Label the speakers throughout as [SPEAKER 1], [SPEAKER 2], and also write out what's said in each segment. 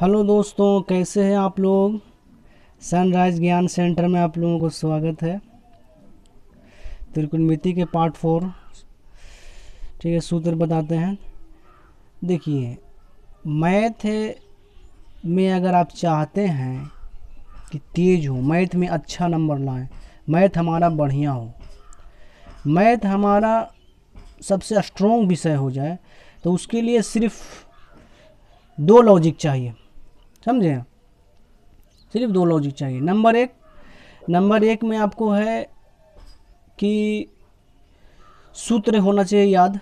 [SPEAKER 1] Hello दोस्तों कैसे हैं आप लोग सनराइज ज्ञान सेंटर में आप लोगों को स्वागत है त्रिकुणमिति के पार्ट फोर ठीक है सूत्र बताते हैं देखिए मैथ में अगर आप चाहते हैं कि तेज हो मैथ में अच्छा नंबर लाएं मैथ हमारा बढ़िया हो मैथ हमारा सबसे स्ट्रॉन्ग विषय हो जाए तो उसके लिए सिर्फ दो लॉजिक चाहिए समझे सिर्फ दो लॉजिक चाहिए नंबर एक नंबर एक में आपको है कि सूत्र होना चाहिए याद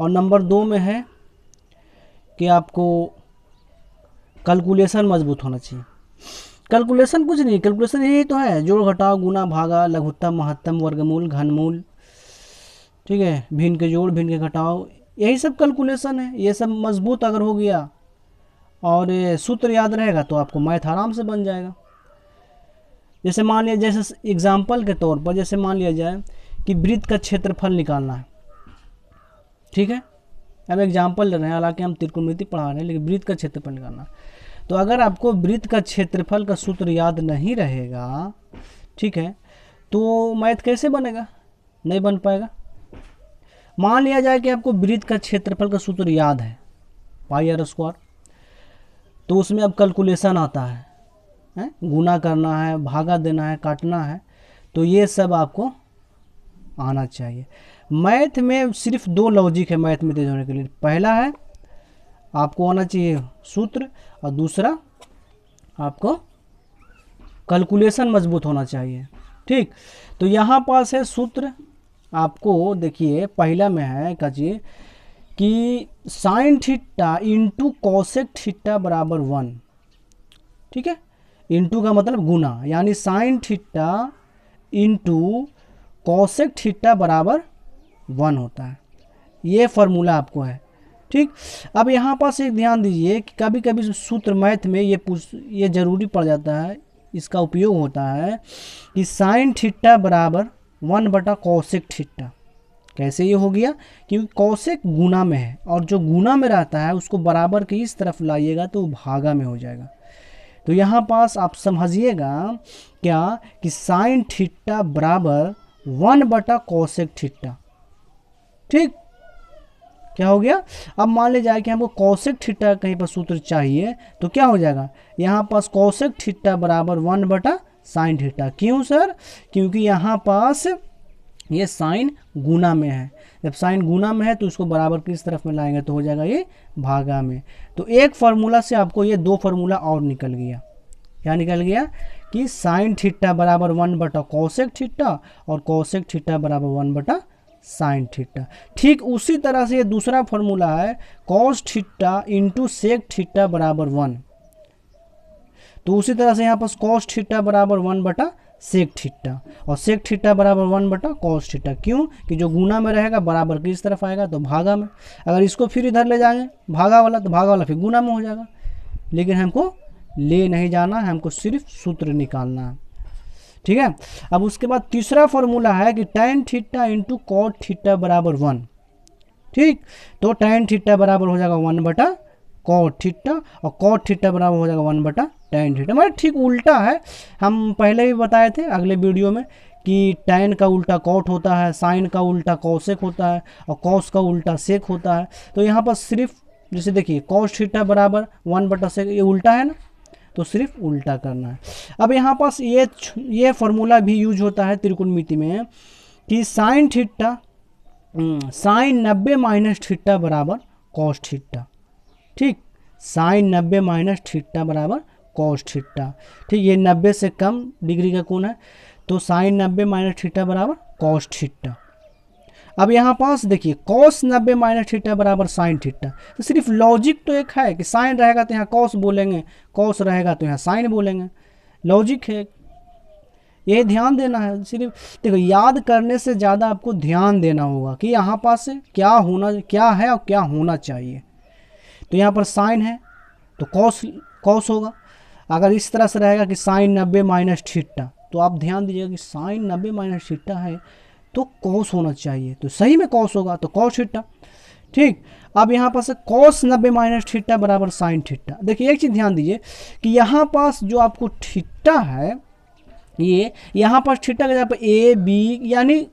[SPEAKER 1] और नंबर दो में है कि आपको कैलकुलेशन मजबूत होना चाहिए कैलकुलेशन कुछ नहीं कैलकुलेशन यही तो है जोड़ घटाओ गुना भागा लघुत्तम महत्तम वर्गमूल घनमूल ठीक है भिन्न के जोड़ भिन्न के घटाओ यही सब कैलकुलेशन है ये सब मजबूत अगर हो गया और सूत्र याद रहेगा तो आपको मैथ आराम से बन जाएगा जैसे मान लिया जैसे एग्जाम्पल के तौर पर जैसे मान लिया जाए कि वृत्त का क्षेत्रफल निकालना है ठीक है अब एग्जाम्पल ले रहे हैं हालांकि हम त्रिकोणमिति पढ़ा रहे हैं लेकिन वृत्त का क्षेत्रफल निकालना है तो अगर आपको वृत्त का क्षेत्रफल का सूत्र याद नहीं रहेगा ठीक है तो मैथ कैसे बनेगा नहीं बन पाएगा मान लिया जाए कि आपको वृत्त का क्षेत्रफल का सूत्र याद है पाई आर स्क्वायर तो उसमें अब कैलकुलेशन आता है हैं गुना करना है भागा देना है काटना है तो ये सब आपको आना चाहिए मैथ में सिर्फ दो लॉजिक है मैथ में तेज होने के लिए पहला है आपको आना चाहिए सूत्र और दूसरा आपको कैलकुलेशन मजबूत होना चाहिए ठीक तो यहाँ पास है सूत्र आपको देखिए पहला में है क्या चाहिए कि sine theta into cosec theta बराबर वन ठीक है इंटू का मतलब गुना यानी sine theta into cosec theta बराबर वन होता है ये फॉर्मूला आपको है ठीक अब यहाँ पास एक ध्यान दीजिए कि कभी कभी सूत्र मैथ में ये पूछ ये ज़रूरी पड़ जाता है इसका उपयोग होता है कि साइन थीटा बराबर वन बटा कौशिक थीटा कैसे ये हो गया क्योंकि कौशिक गुना में है और जो गुना में रहता है उसको बराबर के इस तरफ लाइएगा तो भागा में हो जाएगा तो यहाँ पास आप समझिएगा क्या कि साइन ठिट्टा बराबर वन बटा कौशिक ठिट्टा ठीक क्या हो गया अब मान ले जाए कि हमको कौशिक ठिट्टा कहीं पर सूत्र चाहिए तो क्या हो जाएगा यहाँ पास कौशिक ठिट्टा बराबर वन बटा साइन ठिट्टा क्यों सर क्योंकि यहाँ पास ये साइन गुना में है जब साइन गुना में है तो इसको बराबर किस तरफ में लाएंगे तो हो जाएगा ये भागा में तो एक फार्मूला से आपको ये दो फार्मूला और निकल गया क्या निकल गया कि साइन ठिट्टा बराबर वन बटा कौशिक ठिट्टा और कौशिक ठीटा बराबर वन बटा साइन ठीटा ठीक उसी तरह से ये दूसरा फार्मूला है cos theta into sec theta बराबर वन तो उसी तरह से यहाँ पर कौश ठीटा बराबर वन बटा सेक ठिट्टा और सेक ठिट्टा बराबर वन बटा कॉस ठिट्टा क्यों कि जो गुना में रहेगा बराबर किस तरफ आएगा तो भागा में अगर इसको फिर इधर ले जाएंगे भागा वाला तो भागा वाला फिर गुना में हो जाएगा लेकिन हमको ले नहीं जाना है हमको सिर्फ सूत्र निकालना है ठीक है अब उसके बाद तीसरा फॉर्मूला है कि tan theta into cot theta बराबर वन ठीक तो टेन ठिट्टा बराबर हो जाएगा वन बटा कॉट ठिट्टा और कॉट ठिट्टा बराबर हो जाएगा वन बटा टैन थीटा मतलब ठीक उल्टा है हम पहले भी बताए थे अगले वीडियो में कि टैन का उल्टा कॉट होता है साइन का उल्टा कौशेक होता है और कॉस का उल्टा सेक होता है तो यहाँ पर सिर्फ जैसे देखिए कॉस थीटा बराबर वन बटा सेक ये उल्टा है ना तो सिर्फ उल्टा करना है अब यहाँ पास ये ये फॉर्मूला भी यूज होता है मिति में कि साइन थीटा साइन नब्बे माइनस थीटा बराबर कॉस थीटा ठीक साइन नब्बे माइनस थीटा बराबर कॉस ठिट्टा ठीक ये नब्बे से कम डिग्री का कौन है तो साइन नब्बे माइनस ठीटा बराबर कॉस ठिट्टा अब यहाँ पास देखिए कॉस नब्बे माइनस ठिट्टा बराबर साइन ठिट्टा तो सिर्फ लॉजिक तो एक है कि साइन रहेगा तो यहाँ कॉस बोलेंगे कॉस रहेगा तो यहाँ साइन बोलेंगे लॉजिक है ये ध्यान देना है सिर्फ देखो याद करने से ज़्यादा आपको ध्यान देना होगा कि यहाँ पास क्या होना क्या है और क्या होना चाहिए तो यहाँ पर साइन है तो कॉस कॉस होगा अगर इस तरह से रहेगा कि साइन नब्बे माइनस छिट्टा तो आप ध्यान दीजिएगा कि साइन नब्बे माइनस छिट्टा है तो कौस होना चाहिए तो सही में कौश होगा तो कौस छिट्टा ठीक अब यहाँ पास कॉस नब्बे माइनस छिट्टा बराबर साइन ठिट्टा देखिए एक चीज़ ध्यान दीजिए कि यहाँ पास जो आपको ठिट्टा है ये यहाँ पास ठीटा के जगह पर ए बी यानी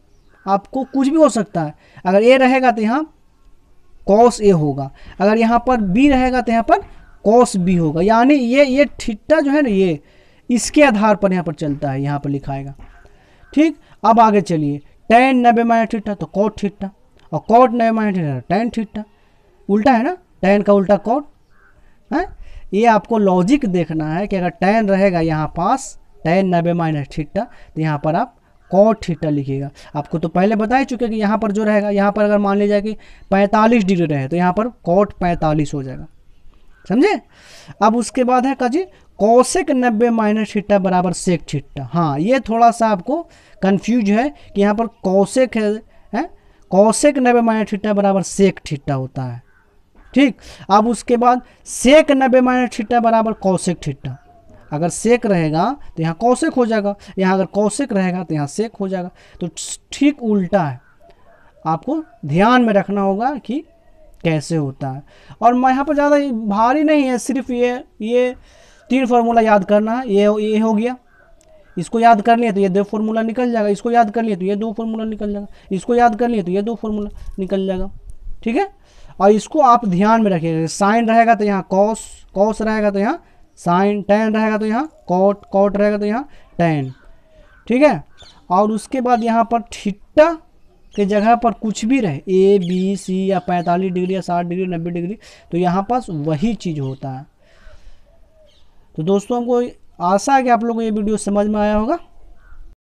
[SPEAKER 1] आपको कुछ भी हो सकता है अगर ए रहेगा तो यहाँ कॉस ए होगा अगर यहाँ पर बी रहेगा तो यहाँ पर कॉस बी होगा यानी ये ये ठिट्टा जो है ना ये इसके आधार पर यहाँ पर चलता है यहाँ पर लिखाएगा ठीक अब आगे चलिए टेन नब्बे माइनस ठिट्टा तो कोट ठिट्टा और कोट नब्बे माइनस ठिट्टा टेन ठिट्टा उल्टा है ना टेन का उल्टा कोट है ये आपको लॉजिक देखना है कि अगर टेन रहेगा यहाँ पास टेन नब्बे माइनस ठिट्टा तो यहाँ पर आप कॉट ठिट्टा लिखिएगा आपको तो पहले बता ही चुके कि यहाँ पर जो रहेगा यहाँ पर अगर मान लीजिए कि पैंतालीस डिग्री रहे तो यहाँ पर कॉट पैंतालीस हो जाएगा समझे अब उसके बाद है काजी कौशिक नब्बे माइनस छिट्टा बराबर सेक छिट्टा हाँ ये थोड़ा सा आपको कन्फ्यूज है कि यहाँ पर कौशिक है, है? कौशिक नब्बे माइनस छिट्टा बराबर सेक छिट्टा होता है ठीक अब उसके बाद सेक नब्बे माइनस छिट्टा बराबर कौशिक छिट्टा अगर सेक रहेगा तो यहाँ कौशिक हो जाएगा यहाँ अगर कौशिक रहेगा तो यहाँ सेक हो जाएगा तो ठीक उल्टा है आपको ध्यान में रखना होगा कि कैसे होता है और मैं यहाँ पर ज़्यादा भारी नहीं है सिर्फ ये ये तीन फार्मूला याद करना है ये ये हो गया इसको याद कर लिया तो ये दो फार्मूला निकल जाएगा इसको याद कर लिया तो ये दो फार्मूला निकल जाएगा इसको याद कर लिए तो ये दो फार्मूला निकल जाएगा ठीक है और इसको आप ध्यान में रखिएगा साइन रहेगा तो यहाँ कॉस कॉस रहेगा तो यहाँ साइन टेन रहेगा तो यहाँ कॉट कॉट रहेगा तो यहाँ टेन ठीक है और उसके बाद यहाँ पर ठिट्टा के जगह पर कुछ भी रहे ए बी सी या पैंतालीस डिग्री या साठ डिग्री नब्बे डिग्री तो यहाँ पास वही चीज़ होता है तो दोस्तों हमको आशा है कि आप लोगों को ये वीडियो समझ में आया होगा